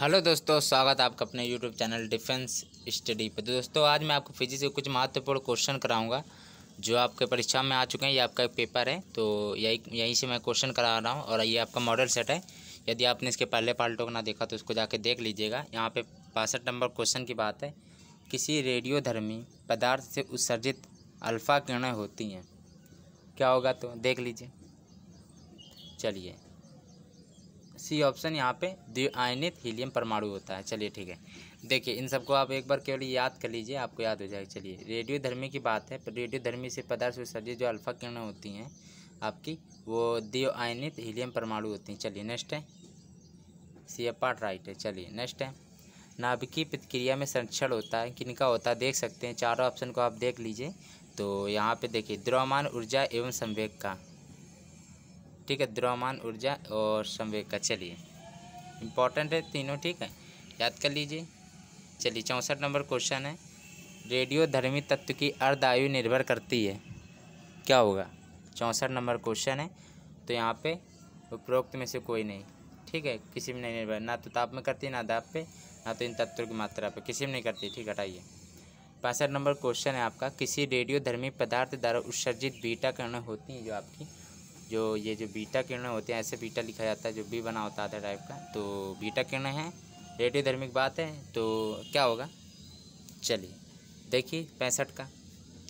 hello दोस्तों स्वागत है आपका अपने यूट्यूब चैनल डिफेंस स्टडी पर तो दोस्तों आज मैं आपको फिजिक्स के कुछ महत्वपूर्ण क्वेश्चन कराऊंगा जो आपके परीक्षा में आ चुके हैं ये आपका एक पेपर है तो यही यहीं से मैं क्वेश्चन करा रहा हूँ और ये आपका मॉडल सेट है यदि आपने इसके पहले पार्टों को ना देखा तो उसको जाके देख लीजिएगा यहाँ पर बासठ नंबर क्वेश्चन की बात है किसी रेडियोधर्मी पदार्थ से उत्सर्जित अल्फ़ा किरणें होती हैं क्या होगा तो देख लीजिए चलिए सी ऑप्शन यहाँ पे द्विआयनित हीलियम परमाणु होता है चलिए ठीक है देखिए इन सबको आप एक बार केवल याद कर लीजिए आपको याद हो जाएगा चलिए रेडियो धर्मी की बात है रेडियो धर्मी से पदार्थ उत्सर्जित जो अल्फा किरणें होती हैं आपकी वो द्विआयनित हीलियम परमाणु होती हैं चलिए नेक्स्ट है सी ए पार्ट राइट है चलिए नेक्स्ट है नाभिकीय प्रतिक्रिया में संरक्षण होता है किनका होता है देख सकते हैं चारों ऑप्शन को आप देख लीजिए तो यहाँ पे देखिए द्रव्यमान ऊर्जा एवं संवेग का ठीक है द्रव्यमान ऊर्जा और संवेग का चलिए इम्पॉर्टेंट है तीनों ठीक है याद कर लीजिए चलिए चौंसठ नंबर क्वेश्चन है रेडियो धर्मी तत्व की अर्ध आयु निर्भर करती है क्या होगा चौंसठ नंबर क्वेश्चन है तो यहाँ पे उपरोक्त में से कोई नहीं ठीक है किसी में नहीं निर्भर ना तो ताप में करती ना दाप पे ना तो इन तत्वों की मात्रा पे किसी में नहीं करती ठीक हटाइए पैंसठ नंबर क्वेश्चन है आपका किसी रेडियो धर्मी पदार्थ द्वारा उत्सर्जित बीटा किरणें होती हैं जो आपकी जो ये जो बीटा किरण होते हैं ऐसे बीटा लिखा जाता है जो बी बना होता है आधा टाइप का तो बीटा किरण है रेडियो धर्मिक बात है तो क्या होगा चलिए देखिए पैंसठ का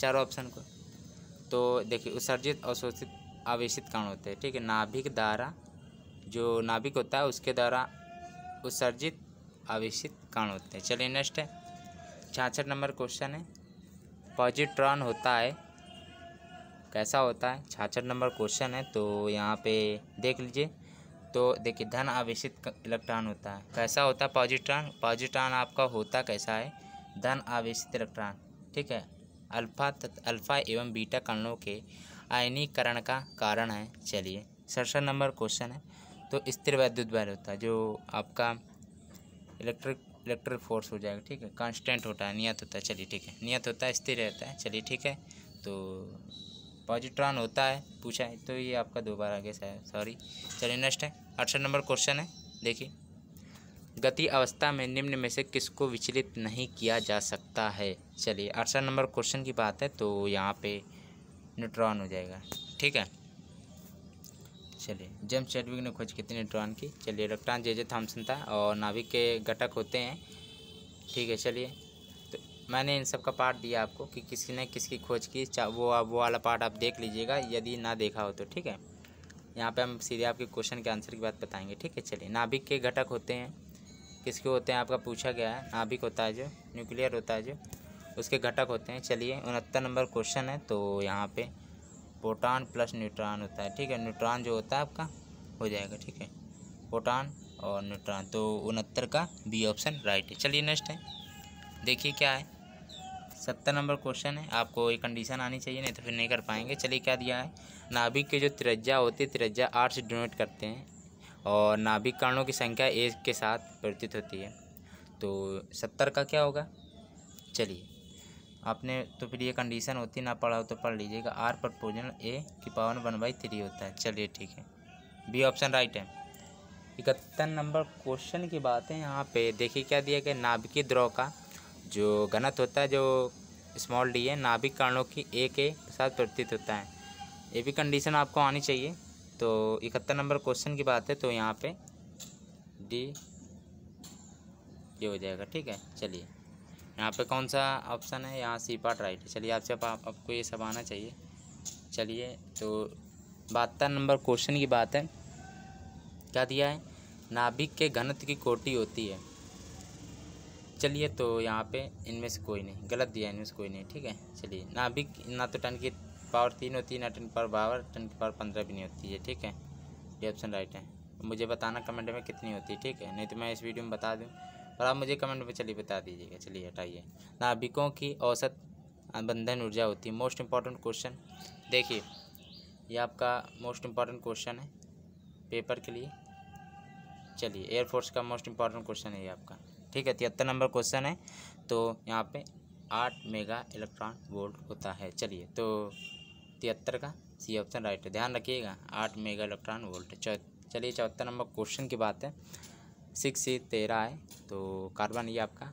चारों ऑप्शन को तो देखिए उत्सर्जित अवशोषित आवेशित कण होते हैं ठीक है नाभिक द्वारा जो नाभिक होता है उसके द्वारा उत्सर्जित आवेशित कण होते हैं चलिए नेक्स्ट है छियासठ नंबर क्वेश्चन है पॉजिट्रॉन होता है कैसा होता है छाछठ नंबर क्वेश्चन है तो यहाँ पे देख लीजिए तो देखिए धन आवेशित इलेक्ट्रॉन होता है कैसा होता है पॉजिट्रॉन पॉजिट्रॉन आपका होता कैसा है धन आवेशित इलेक्ट्रॉन ठीक है अल्फा अल्फा एवं बीटा कणों के आयनीकरण का कारण है चलिए सड़सठ नंबर क्वेश्चन है तो स्थिर वैद्युत बल होता है जो आपका इलेक्ट्रिक इलेक्ट्रिक फोर्स हो जाएगा ठीक है कांस्टेंट होता है नियत होता है चलिए ठीक है नियत होता है स्थिर रहता है चलिए ठीक है तो पॉजिट्रॉन होता है पूछा है तो ये आपका दोबारा आ गया सॉरी चलिए नेक्स्ट है अड़सठ नंबर क्वेश्चन है देखिए गति अवस्था में निम्न में से किसको विचलित नहीं किया जा सकता है चलिए अड़सठ नंबर क्वेश्चन की बात है तो यहाँ पे न्यूट्रॉन हो जाएगा ठीक है चलिए जेम्स चेडविक ने खोज कितने न्यूट्रॉन की चलिए इलेक्ट्रॉन जे जे थॉम्सन था और नाभिक के घटक होते हैं ठीक है चलिए मैंने इन सब का पार्ट दिया आपको कि किसी ने किसकी खोज की वो आप वो वाला पार्ट आप देख लीजिएगा यदि ना देखा हो तो ठीक है यहाँ पे हम सीधे आपके क्वेश्चन के आंसर की बात बताएंगे ठीक है चलिए नाभिक के घटक होते हैं किसके होते हैं आपका पूछा गया है नाभिक होता है जो न्यूक्लियर होता है जो उसके घटक होते हैं चलिए उनहत्तर नंबर क्वेश्चन है तो यहाँ पर प्रोटान प्लस न्यूट्रॉन होता है ठीक है न्यूट्रॉन जो होता है आपका हो जाएगा ठीक है प्रोटान और न्यूट्रॉन तो उनहत्तर का बी ऑप्शन राइट है चलिए नेक्स्ट है देखिए क्या है सत्तर नंबर क्वेश्चन है आपको ये कंडीशन आनी चाहिए नहीं तो फिर नहीं कर पाएंगे चलिए क्या दिया है नाभिक के जो त्रिज्या होती है त्रिज्या आठ से डोनेट करते हैं और नाभिक कारणों की संख्या एक के साथ प्रतीत होती है तो सत्तर का क्या होगा चलिए आपने तो फिर ये कंडीशन होती ना पढ़ा हो तो पढ़ लीजिएगा आर प्रपोजनल ए की पावन वन बाई थ्री होता है चलिए ठीक है बी ऑप्शन राइट है इकहत्तर नंबर क्वेश्चन की बात है यहाँ पे देखिए क्या दिया गया नाभिकीय द्रव का जो घनत होता है जो स्मॉल डी है नाभिक कारणों की ए के साथ प्रतीत होता है ये भी कंडीशन आपको आनी चाहिए तो इकहत्तर नंबर क्वेश्चन की बात है तो यहाँ पे डी ये हो जाएगा ठीक है चलिए यहाँ पे कौन सा ऑप्शन है यहाँ सी पार्ट राइट है चलिए आपसे आप, आप, आपको ये सब आना चाहिए चलिए तो बहत्तर नंबर क्वेश्चन की बात है क्या दिया है नाभिक के घनत्व की कोटि होती है चलिए तो यहाँ पे इनमें से कोई नहीं गलत दिया इनमें से कोई नहीं ठीक है चलिए नाभिक ना तो टन की पावर तीन होती है ना टन की पावर बावर टन की पावर पंद्रह भी नहीं होती है ठीक है ये ऑप्शन राइट है मुझे बताना कमेंट में कितनी होती है ठीक है नहीं तो मैं इस वीडियो में बता दूँ और आप मुझे कमेंट में चलिए बता दीजिएगा चलिए हटाइए नाभिकों की औसत बंधन ऊर्जा होती है मोस्ट इम्पॉर्टेंट क्वेश्चन देखिए ये आपका मोस्ट इम्पॉर्टेंट क्वेश्चन है पेपर के लिए चलिए एयरफोर्स का मोस्ट इम्पॉर्टेंट क्वेश्चन है ये आपका ठीक है तिहत्तर नंबर क्वेश्चन है तो यहाँ पे आठ मेगा इलेक्ट्रॉन वोल्ट होता है चलिए तो तिहत्तर का सी ऑप्शन राइट है ध्यान रखिएगा आठ मेगा इलेक्ट्रॉन वोल्ट चलिए चौहत्तर नंबर क्वेश्चन की बात है सिक्स सी तेरह है तो कार्बन ये आपका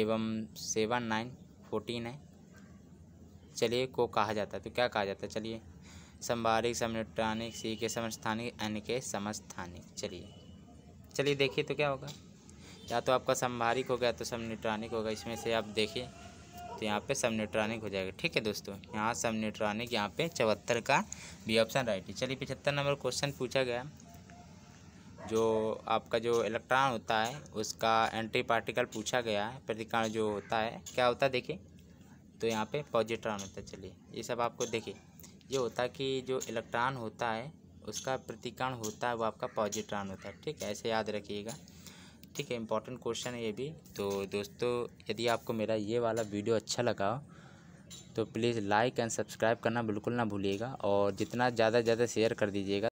एवं सेवन नाइन फोर्टीन है चलिए को कहा जाता है तो क्या कहा जाता है चलिए संभारिक समनिट्रानिक सी के समस्थानिक एन के समस्थानिक चलिए चलिए देखिए तो क्या होगा या तो आपका संभारिक हो गया तो सब न्यूट्रॉनिक होगा इसमें से आप देखिए तो यहाँ पे सब न्यूट्रॉनिक हो जाएगा ठीक है दोस्तों यहाँ सब न्यूट्रॉनिक यहाँ पे चौहत्तर का बी ऑप्शन राइट है चलिए पिछहत्तर नंबर क्वेश्चन पूछा गया जो आपका जो इलेक्ट्रॉन होता है उसका एंट्री पार्टिकल पूछा गया है प्रतिकरण जो होता है क्या होता है देखिए तो यहाँ पे पॉजिट्रॉन होता है चलिए ये सब आपको देखिए ये होता है कि जो इलेक्ट्रॉन होता है उसका प्रतिकरण होता है वो आपका पॉजिट्रॉन होता है ठीक है ऐसे याद रखिएगा ठीक है इंपॉर्टेंट क्वेश्चन है ये भी तो दोस्तों यदि आपको मेरा ये वाला वीडियो अच्छा लगा तो प्लीज़ लाइक एंड सब्सक्राइब करना बिल्कुल ना भूलिएगा और जितना ज़्यादा से ज़्यादा शेयर कर दीजिएगा